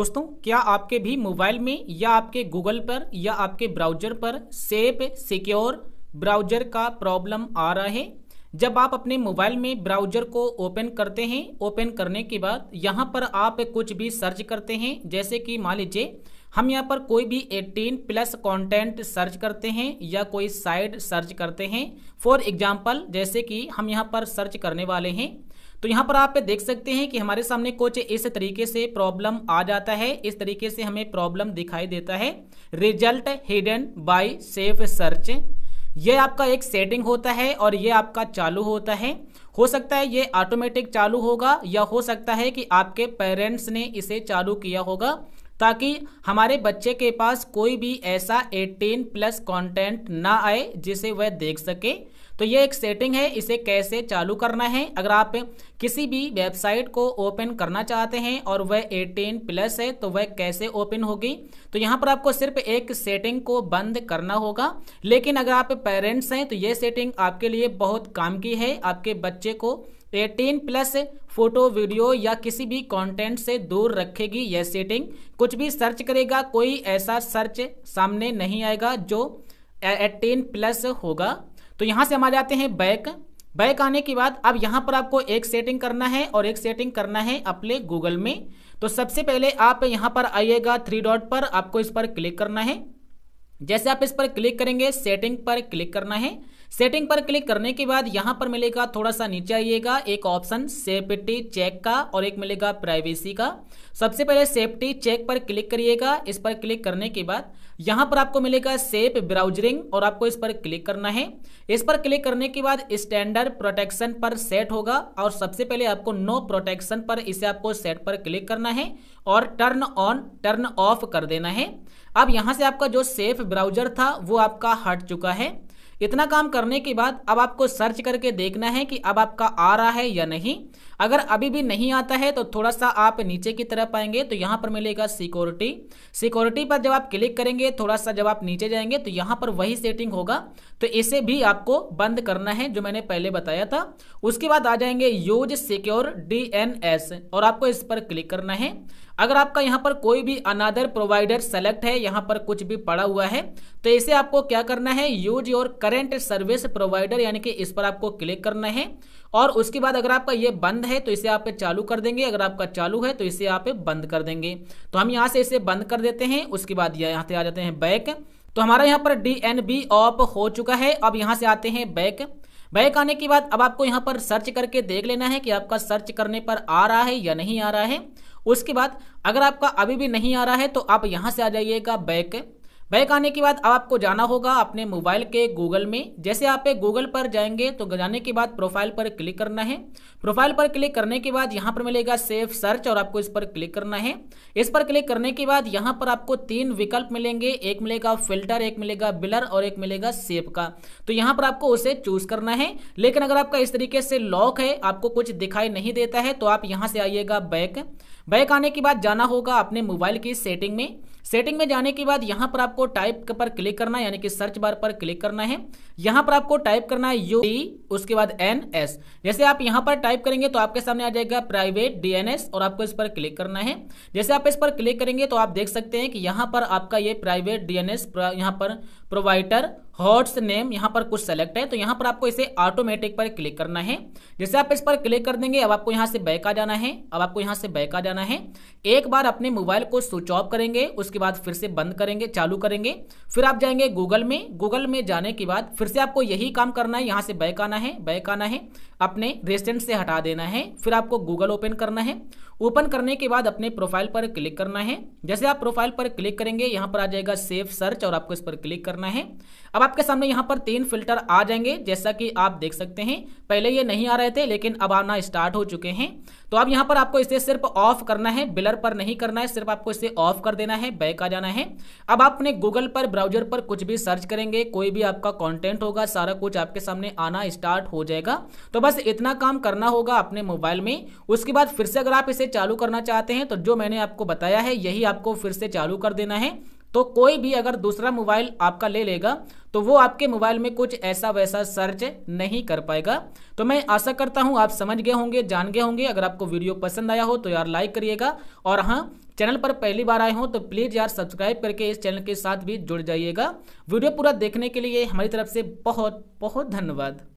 दोस्तों क्या आपके भी मोबाइल में या आपके गूगल पर या आपके ब्राउजर पर सेफ सिक्योर ब्राउजर का प्रॉब्लम आ रहा है जब आप अपने मोबाइल में ब्राउजर को ओपन करते हैं ओपन करने के बाद यहाँ पर आप कुछ भी सर्च करते हैं जैसे कि मान लीजिए हम यहाँ पर कोई भी 18 प्लस कंटेंट सर्च करते हैं या कोई साइट सर्च करते हैं फॉर एग्जाम्पल जैसे कि हम यहाँ पर सर्च करने वाले हैं तो यहाँ पर आप देख सकते हैं कि हमारे सामने कुछ इस तरीके से प्रॉब्लम आ जाता है इस तरीके से हमें प्रॉब्लम दिखाई देता है result hidden by safe search ये आपका एक सेटिंग होता है और ये आपका चालू होता है हो सकता है ये ऑटोमेटिक चालू होगा या हो सकता है कि आपके पेरेंट्स ने इसे चालू किया होगा ताकि हमारे बच्चे के पास कोई भी ऐसा 18 प्लस कंटेंट ना आए जिसे वह देख सके तो यह एक सेटिंग है इसे कैसे चालू करना है अगर आप किसी भी वेबसाइट को ओपन करना चाहते हैं और वह 18 प्लस है तो वह कैसे ओपन होगी तो यहाँ पर आपको सिर्फ एक सेटिंग को बंद करना होगा लेकिन अगर आप पेरेंट्स हैं तो ये सेटिंग आपके लिए बहुत काम की है आपके बच्चे को एटीन तो प्लस फोटो वीडियो या किसी भी कंटेंट से दूर रखेगी यह सेटिंग कुछ भी सर्च करेगा कोई ऐसा सर्च सामने नहीं आएगा जो एटीन प्लस होगा तो यहाँ से हम आ जाते हैं बैक बैक आने के बाद अब यहाँ पर आपको एक सेटिंग करना है और एक सेटिंग करना है अपने गूगल में तो सबसे पहले आप यहाँ पर आइएगा थ्री डॉट पर आपको इस पर क्लिक करना है जैसे आप इस पर क्लिक करेंगे सेटिंग पर क्लिक करना है सेटिंग पर क्लिक करने के बाद यहां पर मिलेगा थोड़ा सा नीचे आइएगा एक ऑप्शन सेफ्टी चेक का और एक मिलेगा प्राइवेसी का सबसे पहले सेफ्टी चेक पर क्लिक करिएगा इस पर क्लिक करने के बाद यहाँ पर आपको मिलेगा सेफ ब्राउजरिंग और आपको इस पर क्लिक करना है इस पर क्लिक करने के बाद स्टैंडर्ड प्रोटेक्शन पर सेट होगा और सबसे पहले आपको नो प्रोटेक्शन पर इसे आपको सेट पर क्लिक करना है और टर्न ऑन टर्न ऑफ कर देना है अब यहाँ से आपका जो सेफ ब्राउजर था वो आपका हट चुका है इतना काम करने के बाद अब आपको सर्च करके देखना है कि अब आपका आ रहा है या नहीं अगर अभी भी नहीं आता है तो थोड़ा सा आप नीचे की तरफ आएंगे तो यहाँ पर मिलेगा सिक्योरिटी सिक्योरिटी पर जब आप क्लिक करेंगे थोड़ा सा जब आप नीचे जाएंगे तो यहाँ पर वही सेटिंग होगा तो इसे भी आपको बंद करना है जो मैंने पहले बताया था उसके बाद आ जाएंगे यूज सिक्योर डी और आपको इस पर क्लिक करना है अगर आपका यहाँ पर कोई भी अनादर प्रोवाइडर सेलेक्ट है यहाँ पर कुछ भी पड़ा हुआ है तो इसे आपको क्या करना है use your current service provider यानी कि इस पर आपको क्लिक करना है और उसके बाद अगर आपका ये बंद है तो इसे आप चालू कर देंगे अगर आपका चालू है तो इसे आप बंद कर देंगे तो हम यहाँ से इसे बंद कर देते हैं उसके बाद यहाँ से आ जाते हैं बैक तो हमारा यहाँ पर डी एन बी ऑफ हो चुका है अब यहाँ से आते हैं बैक बैक आने के बाद अब आपको यहाँ पर सर्च करके देख लेना है कि आपका सर्च करने पर आ रहा है या नहीं आ रहा है उसके बाद अगर आपका अभी भी नहीं आ रहा है तो आप यहां से आ जाइएगा बैक बैक आने के बाद अब आपको जाना होगा अपने मोबाइल के गूगल में जैसे आप गूगल पर जाएंगे तो जाने के बाद प्रोफाइल पर क्लिक करना है प्रोफाइल पर क्लिक करने के बाद यहाँ पर मिलेगा सेफ सर्च और आपको इस पर क्लिक करना है इस पर क्लिक करने के बाद यहाँ पर आपको तीन विकल्प मिलेंगे एक मिलेगा फिल्टर एक मिलेगा बिलर और एक मिलेगा सेफ का तो यहाँ पर आपको उसे चूज करना है लेकिन अगर आपका इस तरीके से लॉक है आपको कुछ दिखाई नहीं देता है तो आप यहाँ से आइएगा बैक बैक आने के बाद जाना होगा अपने मोबाइल की सेटिंग में सेटिंग में जाने के बाद यहां पर आपको टाइप पर क्लिक करना है यानी कि सर्च बार पर क्लिक करना है यहां पर आपको टाइप करना है यू उसके बाद एन एस जैसे आप यहां पर टाइप करेंगे तो आपके सामने आ जाएगा प्राइवेट डीएनएस और आपको इस पर क्लिक करना है जैसे आप इस पर क्लिक करेंगे तो आप देख सकते हैं कि यहां पर आपका ये प्राइवेट डीएनएस यहां पर प्रोवाइडर हॉट्स नेम यहाँ पर कुछ सेलेक्ट है तो यहाँ पर आपको इसे ऑटोमेटिक पर क्लिक करना है जैसे आप इस पर क्लिक कर देंगे अब आपको यहाँ से बैक आ जाना है अब आपको यहाँ से बैक आ जाना है एक बार अपने मोबाइल को स्विच ऑफ करेंगे उसके बाद फिर से बंद करेंगे चालू करेंगे फिर आप जाएंगे गूगल में गूगल में जाने के बाद फिर से आपको यही काम करना है यहाँ से बैक आना है बैक आना है अपने रेस्टेंट से हटा देना है फिर आपको गूगल ओपन करना है ओपन करने के बाद अपने प्रोफाइल पर क्लिक करना है जैसे आप प्रोफाइल पर क्लिक करेंगे यहाँ पर आ जाएगा सेफ सर्च और आपको इस पर क्लिक करना करना है अब आपके सामने यहाँ पर तीन फिल्टर आ जाएंगे जैसा कि आप देख सकते हैं पहले ये नहीं आ रहे थे लेकिन अब आना स्टार्ट हो चुके हैं तो अब यहाँ पर आपको इसे सिर्फ ऑफ करना है बिलर पर नहीं करना है सिर्फ आपको इसे ऑफ कर देना है बैक आ जाना है अब आप अपने गूगल पर ब्राउजर पर कुछ भी सर्च करेंगे कोई भी आपका कॉन्टेंट होगा सारा कुछ आपके सामने आना स्टार्ट हो जाएगा तो बस इतना काम करना होगा अपने मोबाइल में उसके बाद फिर से अगर आप इसे चालू करना चाहते हैं तो जो मैंने आपको बताया है यही आपको फिर से चालू कर देना है तो कोई भी अगर दूसरा मोबाइल आपका ले लेगा तो वो आपके मोबाइल में कुछ ऐसा वैसा सर्च नहीं कर पाएगा तो मैं आशा करता हूँ आप समझ गए होंगे जान गए होंगे अगर आपको वीडियो पसंद आया हो तो यार लाइक करिएगा और हाँ चैनल पर पहली बार आए हो तो प्लीज़ यार सब्सक्राइब करके इस चैनल के साथ भी जुड़ जाइएगा वीडियो पूरा देखने के लिए हमारी तरफ से बहुत बहुत धन्यवाद